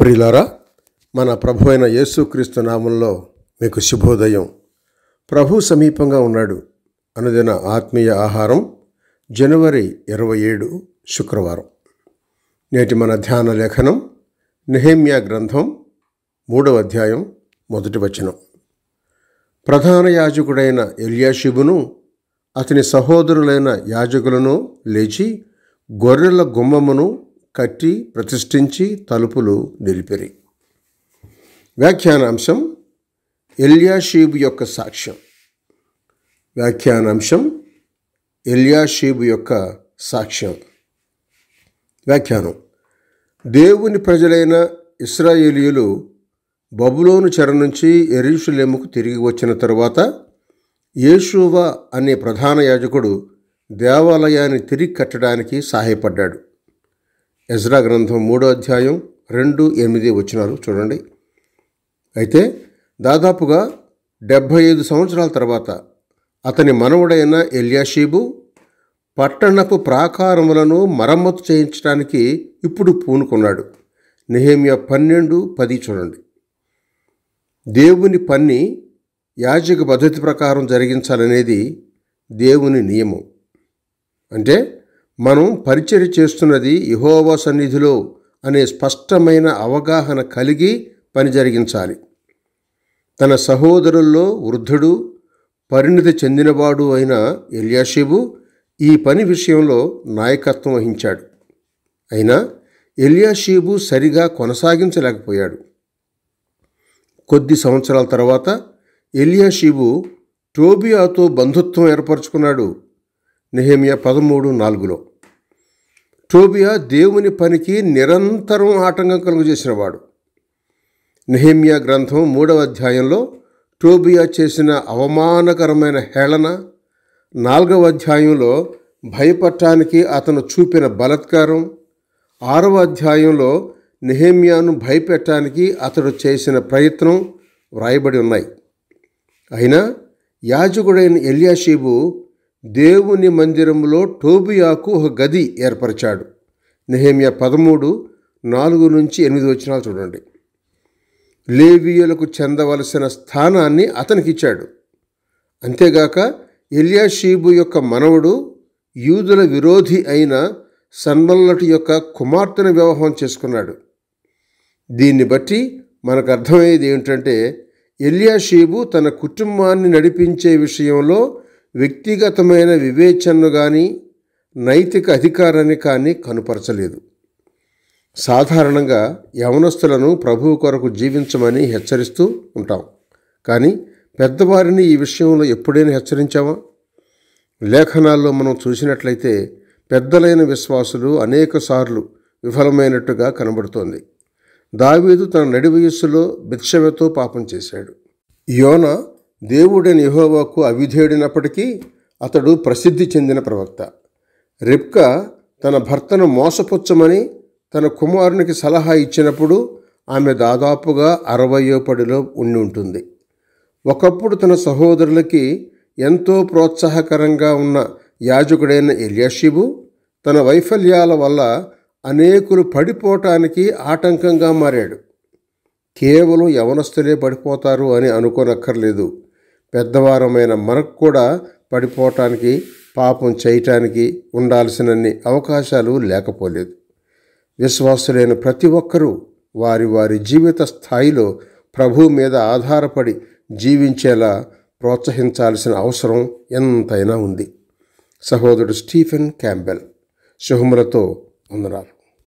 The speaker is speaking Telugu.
ప్రిలారా మన ప్రభు అయిన యేసుక్రీస్తు నామంలో మీకు శుభోదయం ప్రభు సమీపంగా ఉన్నాడు అనుదిన ఆత్మీయ ఆహారం జనవరి ఇరవై ఏడు శుక్రవారం నేటి మన ధ్యాన లేఖనం నిహేమ్యా గ్రంథం మూడవ అధ్యాయం మొదటి వచనం ప్రధాన యాజకుడైన ఎలియాషిబును అతని సహోదరులైన యాజకులను లేచి గొర్రెల గుమ్మమును కట్టి ప్రతిష్ఠించి తలుపులు నిలిపిరి వ్యాఖ్యానాంశం ఎల్యాషీబు యొక్క సాక్ష్యం వ్యాఖ్యానాంశం ఎల్యాషీబు యొక్క సాక్ష్యం వ్యాఖ్యానం దేవుని ప్రజలైన ఇస్రాయేలీలు బబులోను చెర నుంచి ఎరుషులేముకు తిరిగి వచ్చిన తరువాత యేషువా అనే ప్రధాన యాజకుడు దేవాలయాన్ని తిరిగి కట్టడానికి సహాయపడ్డాడు ఎజ్రా గ్రంథం మూడో అధ్యాయం రెండు ఎనిమిది వచ్చినారు చూడండి అయితే దాదాపుగా డెబ్భై ఐదు సంవత్సరాల తర్వాత అతని మనవుడైన ఎల్యాషీబు పట్టణపు ప్రాకారములను మరమ్మతు చేయించడానికి ఇప్పుడు పూనుకున్నాడు నెహేమియా పన్నెండు పది చూడండి దేవుని పన్ని యాజక పద్ధతి ప్రకారం జరిగించాలనేది దేవుని నియమం అంటే మనం పరిచయ చేస్తున్నది యహోవా సన్నిధిలో అనే స్పష్టమైన అవగాహన కలిగి పని జరిగించాలి తన సహోదరుల్లో వృద్ధుడు పరిణితి చెందినవాడు అయిన ఎల్యాషిబు ఈ పని విషయంలో నాయకత్వం వహించాడు అయినా ఎలియాషీబు సరిగా కొనసాగించలేకపోయాడు కొద్ది సంవత్సరాల తర్వాత ఎలియాషీబు టోబియాతో బంధుత్వం ఏర్పరచుకున్నాడు నెహమియా పదమూడు నాలుగులో టోబియా దేవుని పనికి నిరంతరం ఆటంకం కలుగజేసినవాడు నెహేమియా గ్రంథం మూడవ అధ్యాయంలో టోబియా చేసిన అవమానకరమైన హేళన నాలుగవ అధ్యాయంలో భయపట్టానికి అతను చూపిన బలత్కారం ఆరవ అధ్యాయంలో నెహేమియాను భయపెట్టడానికి అతడు చేసిన ప్రయత్నం వ్రాయబడి ఉన్నాయి అయినా యాజకుడైన ఎలియాషీబు దేవుని మందిరంలో టోబియాకు ఒక గది ఏర్పరిచాడు నెహేమియా పదమూడు నాలుగు నుంచి ఎనిమిది వచ్చినాలు చూడండి లేవీయులకు చెందవలసిన స్థానాన్ని అతనికిచ్చాడు అంతేగాక ఎలియాషీబు యొక్క మనవడు యూదుల విరోధి అయిన సన్మల్లటి యొక్క కుమార్తెను వివాహం చేసుకున్నాడు దీన్ని బట్టి మనకు అర్థమయ్యేది ఏమిటంటే ఎలియాషీబు తన కుటుంబాన్ని నడిపించే విషయంలో వ్యక్తిగతమైన వివేచనను కానీ నైతిక అధికారాన్ని కానీ కనుపరచలేదు సాధారణంగా యవనస్తులను ప్రభువు కొరకు జీవించమని హెచ్చరిస్తూ ఉంటాం కానీ పెద్దవారిని ఈ విషయంలో ఎప్పుడైనా హెచ్చరించామా లేఖనాల్లో మనం చూసినట్లయితే పెద్దలైన విశ్వాసులు అనేకసార్లు విఫలమైనట్టుగా కనబడుతోంది దావీదు తన నడి వయస్సులో బిత్సమెతో పాపం చేశాడు యోన దేవుడని యహోవాకు అవిధేయుడినప్పటికీ అతడు ప్రసిద్ధి చెందిన ప్రవక్త రిప్క తన భర్తను మోసపుచ్చమని తన కుమారునికి సలహా ఇచ్చినప్పుడు ఆమె దాదాపుగా అరవయో పడిలో ఉండి ఉంటుంది ఒకప్పుడు తన సహోదరులకి ఎంతో ప్రోత్సాహకరంగా ఉన్న యాజకుడైన ఎల్యాషిబు తన వైఫల్యాల వల్ల అనేకులు పడిపోవటానికి ఆటంకంగా మారాడు కేవలం యవనస్తులే పడిపోతారు అని అనుకోనక్కర్లేదు పెద్దవారమైన మనకు కూడా పడిపోవటానికి పాపం చేయటానికి ఉండాల్సినన్ని అవకాశాలు లేకపోలేదు విశ్వాసులైన ప్రతి ఒక్కరూ వారి వారి జీవిత స్థాయిలో ప్రభు మీద ఆధారపడి జీవించేలా ప్రోత్సహించాల్సిన అవసరం ఎంతైనా ఉంది సహోదరుడు స్టీఫెన్ క్యాంబెల్ శుభములతో ఉన్నారు